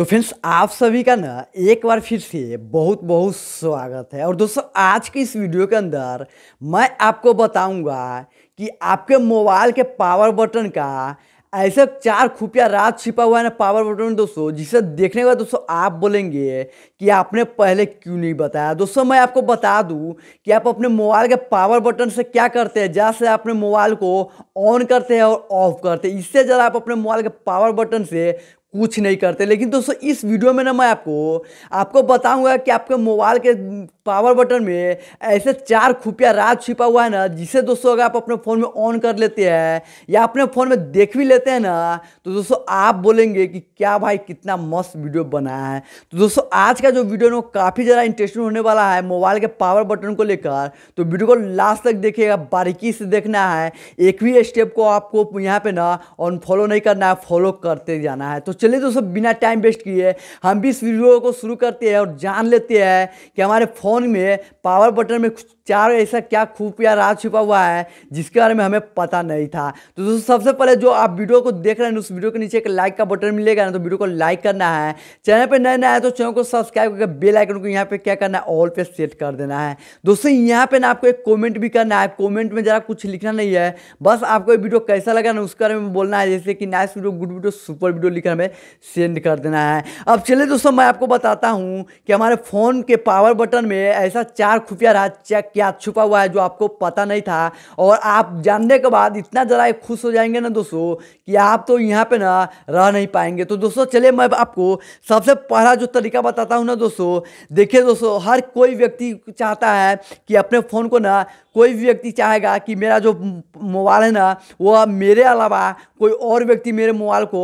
तो फ्रेंड्स आप सभी का ना एक बार फिर से बहुत बहुत स्वागत है और दोस्तों आज की इस वीडियो के अंदर मैं आपको बताऊंगा कि आपके मोबाइल के पावर बटन का ऐसा चार खुफिया रात छिपा हुआ है ना पावर बटन में दोस्तों जिसे देखने के बाद दोस्तों आप बोलेंगे कि आपने पहले क्यों नहीं बताया दोस्तों मैं आपको बता दूं कि आप अपने मोबाइल के पावर बटन से क्या करते हैं जहाँ से अपने मोबाइल को ऑन करते हैं और ऑफ करते हैं इससे ज़्यादा आप अपने मोबाइल के पावर बटन से कुछ नहीं करते लेकिन दोस्तों इस वीडियो में ना मैं आपको आपको बताऊंगा कि आपके मोबाइल के पावर बटन में ऐसे चार खुफिया राज छिपा हुआ है ना जिसे दोस्तों अगर आप अपने फ़ोन में ऑन कर लेते हैं या अपने फ़ोन में देख भी लेते हैं ना तो दोस्तों आप बोलेंगे कि क्या भाई कितना मस्त वीडियो बनाया है तो दोस्तों आज का जो वीडियो ना काफ़ी ज़्यादा इंटरेस्टिंग होने वाला है मोबाइल के पावर बटन को लेकर तो वीडियो को लास्ट तक देखिएगा बारीकी से देखना है एक भी स्टेप को आपको यहाँ पर ना ऑन फॉलो नहीं करना है फॉलो करते जाना है तो चलिए तो सब बिना टाइम वेस्ट किए हम भी इस वीडियो को शुरू करते हैं और जान लेते हैं कि हमारे फ़ोन में पावर बटन में चारों ऐसा क्या खुफिया राज छुपा हुआ है जिसके बारे में हमें पता नहीं था तो दोस्तों सबसे पहले जो आप वीडियो को देख रहे हैं उस वीडियो के नीचे एक लाइक का बटन मिलेगा ना तो वीडियो को लाइक करना है चैनल पर नए नया आए तो चैनल को सब्सक्राइब करके बेल आइकन को यहाँ पे क्या करना है ऑल पे सेट कर देना है दोस्तों यहाँ पे ना आपको एक कॉमेंट भी करना है कॉमेंट में जरा कुछ लिखना नहीं है बस आपको वीडियो कैसा लगा ना उसके बारे में बोलना है जैसे कि nice video good video super video लिखकर हमें सेंड कर देना है अब चलिए दोस्तों मैं आपको बताता हूँ कि हमारे फ़ोन के पावर बटन में ऐसा चार खुफिया राज चेक क्या छुपा हुआ है जो आपको पता नहीं था और आप जानने के बाद इतना ज़रा खुश हो जाएंगे ना दोस्तों कि आप तो यहाँ पे ना रह नहीं पाएंगे तो दोस्तों चलिए मैं आपको सबसे पहला जो तरीका बताता हूँ ना दोस्तों देखिए दोस्तों हर कोई व्यक्ति चाहता है कि अपने फ़ोन को ना कोई भी व्यक्ति चाहेगा कि मेरा जो मोबाइल है ना वह मेरे अलावा कोई और व्यक्ति मेरे मोबाइल को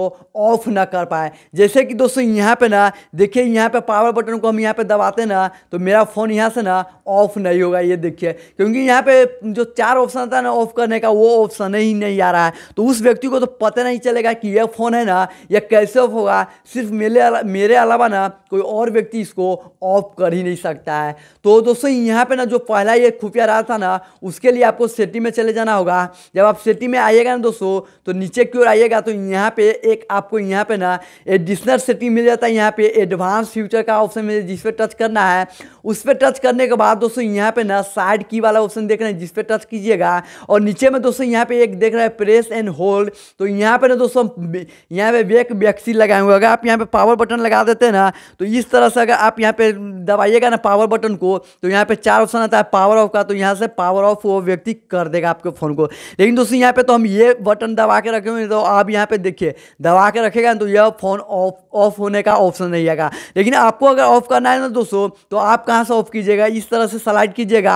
ऑफ ना कर पाए जैसे कि दोस्तों यहाँ पे ना देखिए यहाँ पे पावर बटन को हम यहाँ पे दबाते ना तो मेरा फ़ोन यहाँ से ना ऑफ नहीं होगा ये देखिए क्योंकि यहाँ पे जो चार ऑप्शन था ना ऑफ करने का वो ऑप्शन ही नहीं आ रहा है तो उस व्यक्ति को तो पता नहीं चलेगा कि यह फ़ोन है ना यह कैसे ऑफ होगा सिर्फ मेरे अला, मेरे अलावा ना कोई और व्यक्ति इसको ऑफ कर ही नहीं सकता है तो दोस्तों यहाँ पर ना जो पहला ये खुफिया रहा था ना होगा उसके लिए आपको सिटी में चले जाना होगा जब आप सिटी में आइएगा ना दोस्तों तो नीचे की ओर आइएगा तो यहाँ पे एक आपको यहाँ पे ना एडिशनल सिटी मिल जाता है यहाँ पे एडवांस फ्यूचर का ऑप्शन मिल जिस पर टच करना है उस पर टच करने के बाद दोस्तों यहाँ पे ना साइड की वाला ऑप्शन देख रहे हैं जिसपे टच कीजिएगा और नीचे में दोस्तों यहाँ पे एक देख रहे हैं प्रेस एंड होल्ड तो यहाँ पे ना दोस्तों यहाँ पे वेक वैक्सी लगाए हुए अगर आप यहाँ पे पावर बटन लगा देते हैं ना तो इस तरह से अगर आप यहाँ पे दबाइएगा ना पावर बटन को तो यहाँ पे चार ऑप्शन आता है पावर ऑफ का तो यहाँ से पावर पावर ऑफ वो व्यक्ति कर देगा आपके फ़ोन को लेकिन दोस्तों यहाँ पे तो हम ये बटन दबा के रखे हुए तो आप यहाँ पे देखिए दबा के रखेगा तो यह फ़ोन ऑफ ऑफ होने का ऑप्शन नहीं आएगा लेकिन आपको अगर ऑफ करना है ना दोस्तों तो आप कहाँ से ऑफ कीजिएगा इस तरह से सलाइड कीजिएगा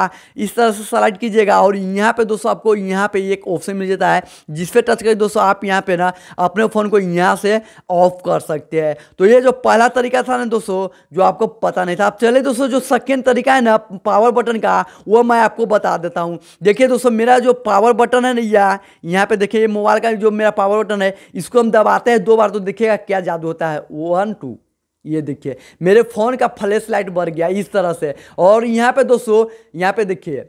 इस तरह से सलाइड कीजिएगा और यहाँ पर दोस्तों आपको यहाँ पर एक ऑप्शन मिल जाता है जिस पर टच करिए दोस्तों आप यहाँ पर ना अपने फ़ोन को यहाँ से ऑफ कर सकते हैं तो ये जो पहला तरीका था ना दोस्तों जो आपको पता नहीं था आप चले दोस्तों जो सेकेंड तरीका है ना पावर बटन का वो मैं आपको बता देता हूँ देखिए दोस्तों मेरा जो पावर बटन है ना यह यहाँ पे देखिए मोबाइल का जो मेरा पावर बटन है इसको हम दबाते हैं दो बार तो देखिएगा क्या जादू होता है वन टू ये देखिए मेरे फ़ोन का फ्लैश लाइट बढ़ गया इस तरह से और यहाँ पे दोस्तों यहाँ पे देखिए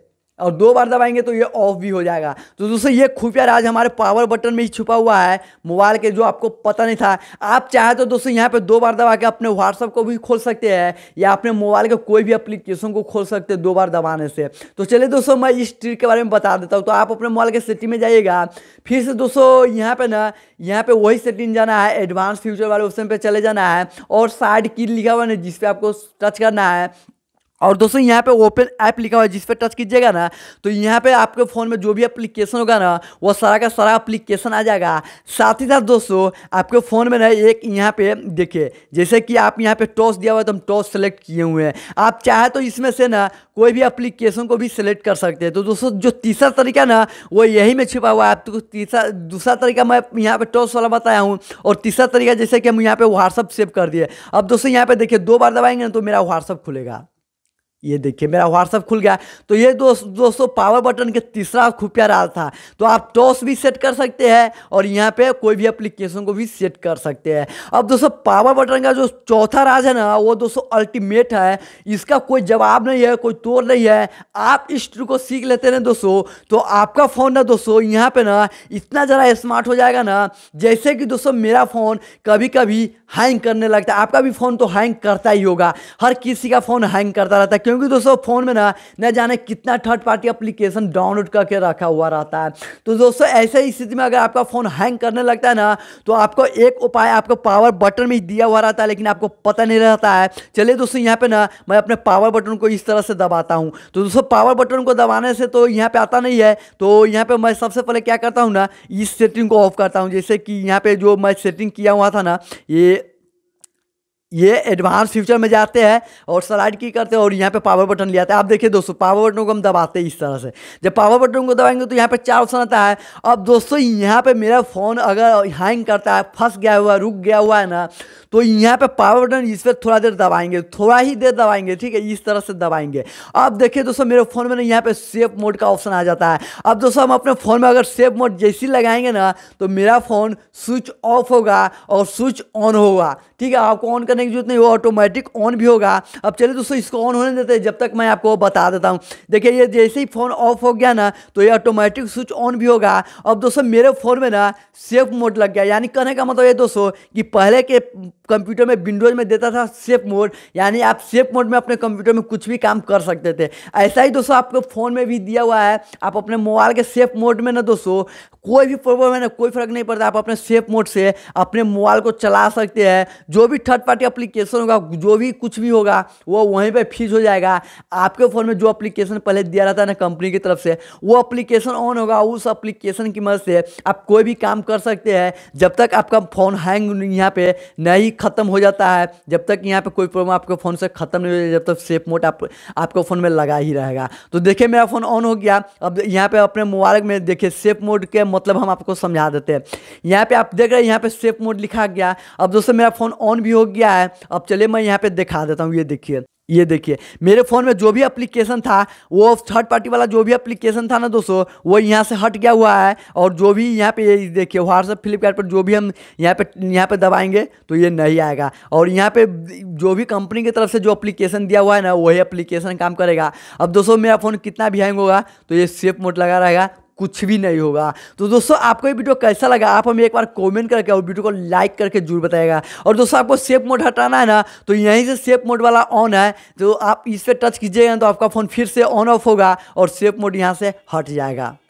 और दो बार दबाएंगे तो ये ऑफ भी हो जाएगा तो दोस्तों ये खुफिया राज हमारे पावर बटन में ही छुपा हुआ है मोबाइल के जो आपको पता नहीं था आप चाहे तो दोस्तों यहाँ पे दो बार दबा के अपने व्हाट्सअप को भी खोल सकते हैं या अपने मोबाइल के कोई भी अप्लीकेशन को खोल सकते हैं दो बार दबाने से तो चलिए दोस्तों मैं इस ट्रिक के बारे में बता देता हूँ तो आप अपने मोबाइल के सेटिंग में जाइएगा फिर से दोस्तों यहाँ पे ना यहाँ पे वही सेटिंग जाना है एडवांस फ्यूचर वाले ऑप्शन पर चले जाना है और साइड की लिखा हुआ ना जिस पर आपको टच करना है और दोस्तों यहाँ पे ओपन ऐप लिखा हुआ है जिस पर टच कीजिएगा ना तो यहाँ पे आपके फ़ोन में जो भी एप्लीकेशन होगा ना वो सारा का सारा एप्लीकेशन आ जाएगा साथ ही साथ दोस्तों आपके फ़ोन में ना एक यहाँ पे देखिए जैसे कि आप यहाँ पे टॉस दिया हुआ है तो हम टॉस सेलेक्ट किए हुए हैं आप चाहे तो इसमें से ना कोई भी अप्लीकेशन को भी सिलेक्ट कर सकते हैं तो दोस्तों जो तीसरा तरीका ना वो यही में छिपा हुआ है आपको तीसरा दूसरा तरीका मैं यहाँ पर टॉस वाला बताया हूँ और तीसरा तरीका जैसे कि हम यहाँ पे व्हाट्सअप सेव कर दिए अब दोस्तों यहाँ पर देखिए दो बार दबाएंगे ना तो मेरा व्हाट्सअप खुलेगा ये देखिए मेरा व्हाट्सअप खुल गया तो ये दोस्त दोस्तों पावर बटन के तीसरा खुफिया राज था तो आप टॉस भी सेट कर सकते हैं और यहाँ पे कोई भी एप्लीकेशन को भी सेट कर सकते हैं अब दोस्तों पावर बटन का जो चौथा राज है ना वो दोस्तों अल्टीमेट है इसका कोई जवाब नहीं है कोई तोड़ नहीं है आप इस ट्रू को सीख लेते ना दोस्तों तो आपका फ़ोन ना दोस्तों यहाँ पर ना इतना ज़रा स्मार्ट हो जाएगा ना जैसे कि दोस्तों मेरा फ़ोन कभी कभी हैंग करने लगता है आपका भी फ़ोन तो हैंग करता ही होगा हर किसी का फ़ोन हैंग करता रहता है क्योंकि दोस्तों फ़ोन में ना न जाने कितना थर्ड पार्टी अप्लीकेशन डाउनलोड करके रखा हुआ रहता है तो दोस्तों ऐसे ही स्थिति में अगर आपका फ़ोन हैंग करने लगता है ना तो आपको एक उपाय आपको पावर बटन में दिया हुआ रहता है लेकिन आपको पता नहीं रहता है चलिए दोस्तों यहाँ पर ना मैं अपने पावर बटन को इस तरह से दबाता हूँ तो दोस्तों पावर बटन को दबाने से तो यहाँ पर आता नहीं है तो यहाँ पर मैं सबसे पहले क्या करता हूँ ना इस सेटिंग को ऑफ करता हूँ जैसे कि यहाँ पर जो मैं सेटिंग किया हुआ था ना ये ये एडवांस फ्यूचर में जाते हैं और स्लाइड की करते हैं और यहाँ पे पावर बटन ले आते हैं आप देखिए दोस्तों पावर बटन को हम दबाते हैं इस तरह से जब पावर बटन को दबाएंगे तो यहाँ पे चार ऑप्शन आता है अब दोस्तों यहाँ पे मेरा फ़ोन अगर हैंग करता है फंस गया हुआ रुक गया हुआ है ना तो यहाँ पे पावर बटन इस पर थोड़ा देर दबाएंगे थोड़ा ही देर दबाएंगे ठीक है इस तरह से दबाएंगे अब देखिए दोस्तों मेरे फ़ोन में ना यहाँ पे सेफ मोड का ऑप्शन आ जाता है अब दोस्तों हम अपने फ़ोन में अगर सेफ मोड जैसे लगाएंगे ना तो मेरा फ़ोन स्विच ऑफ होगा और स्विच ऑन होगा ठीक है आपको ऑन करने करने की जरूरत नहीं वो ऑटोमेटिक ऑन भी होगा अब चलिए दोस्तों इसको ऑन होने देते हैं जब तक मैं आपको बता देता हूँ देखिए ये जैसे ही फ़ोन ऑफ हो गया ना तो ये ऑटोमेटिक स्विच ऑन भी होगा अब दोस्तों मेरे फ़ोन में ना सेफ मोड लग गया यानी कहने का मतलब ये दोस्तों कि पहले के कंप्यूटर में विंडोज में देता था सेफ मोड यानी आप सेफ मोड में अपने कंप्यूटर में कुछ भी काम कर सकते थे ऐसा ही दोस्तों आपको फ़ोन में भी दिया हुआ है आप अपने मोबाइल के सेफ मोड में ना दोस्तों कोई भी प्रॉब्लम है ना कोई फर्क नहीं पड़ता आप अपने सेफ मोड से अपने मोबाइल को चला सकते हैं जो भी थर्ड पार्टी अप्लीकेशन होगा जो भी कुछ भी होगा वो वहीं पर फ्यूज हो जाएगा आपके फ़ोन में जो अप्लीकेशन पहले दिया रहता है ना कंपनी की तरफ से वो अप्लीकेशन ऑन होगा उस अप्लीकेशन की मदद से आप कोई भी काम कर सकते हैं जब तक आपका फ़ोन हैंग यहाँ पे नहीं खत्म हो जाता है जब तक यहाँ पे कोई प्रॉब्लम आपके फ़ोन से खत्म नहीं हो जाए जब तक सेफ मोड आप आपके फ़ोन में लगा ही रहेगा तो देखिए मेरा फ़ोन ऑन हो गया अब यहाँ पे अपने मोबाइल में देखिए सेफ मोड के मतलब हम आपको समझा देते हैं यहाँ पे आप देख रहे हैं यहाँ पे सेफ मोड लिखा गया अब दोस्तों मेरा फ़ोन ऑन भी हो गया है अब चलिए मैं यहाँ पे दिखा देता हूँ ये देखिए ये देखिए मेरे फ़ोन में जो भी एप्लीकेशन था वो थर्ड पार्टी वाला जो भी एप्लीकेशन था ना दोस्तों वो यहाँ से हट गया हुआ है और जो भी यहाँ पे देखिए व्हाट्सएप फ्लिपकार्ट पर जो भी हम यहाँ पे यहाँ पे दबाएंगे तो ये नहीं आएगा और यहाँ पे जो भी कंपनी की तरफ से जो एप्लीकेशन दिया हुआ है ना वही एप्लीकेशन काम करेगा अब दोस्तों मेरा फ़ोन कितना भी हैंग होगा तो ये सेफ मोड लगा रहेगा कुछ भी नहीं होगा तो दोस्तों आपको ये वीडियो कैसा लगा आप हमें एक बार कमेंट करके और वीडियो को लाइक करके जरूर बताएगा और दोस्तों आपको सेफ मोड हटाना है ना तो यहीं से सेफ मोड वाला ऑन है तो आप इस पर टच कीजिएगा तो आपका फ़ोन फिर से ऑन ऑफ होगा और सेफ मोड यहाँ से हट जाएगा